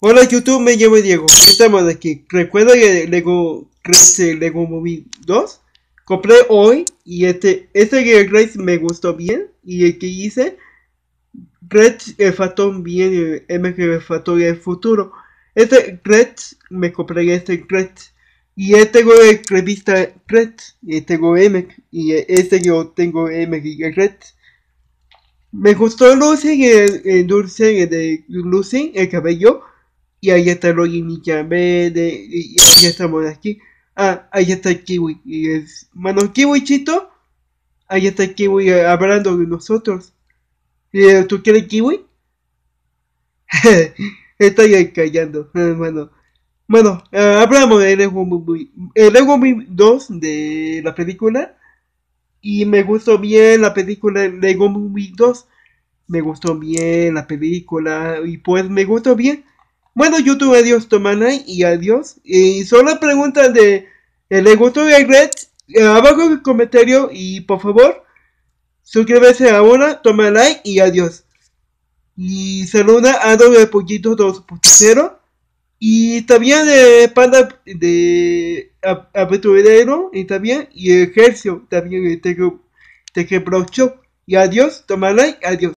Hola YouTube, me llamo Diego. Estamos aquí. Recuerda que Lego Race, Lego Movie 2 compré hoy y este este Race me gustó bien y el que hice Red el Fatón bien el MG Fatón el futuro. Este Red me compré este Red y este tengo de revista Red y tengo M y este yo tengo M y Red. Me gustó Lucy el, el dulce de Lucy el cabello. Y ahí está Login y Y ahí estamos aquí. Ah, ahí está el Kiwi. Y es, Kiwi, chito. Ahí está el Kiwi eh, hablando de nosotros. ¿Y, eh, ¿Tú quieres Kiwi? Estoy callando, Bueno, eh, hablamos de Lego Movie, Movie 2 de la película. Y me gustó bien la película Lego Movie 2. Me gustó bien la película. Y pues me gustó bien bueno, YouTube, adiós, toma like y adiós. Y solo preguntas de eh, ¿Le gustó el red? Eh, abajo en el comentario y por favor, suscríbete ahora, toma like y adiós. Y saluda a dos Pollito 2.0 y también de eh, Panda de Aventurero y también y Ejercio también de te Pro Y adiós, toma like, adiós.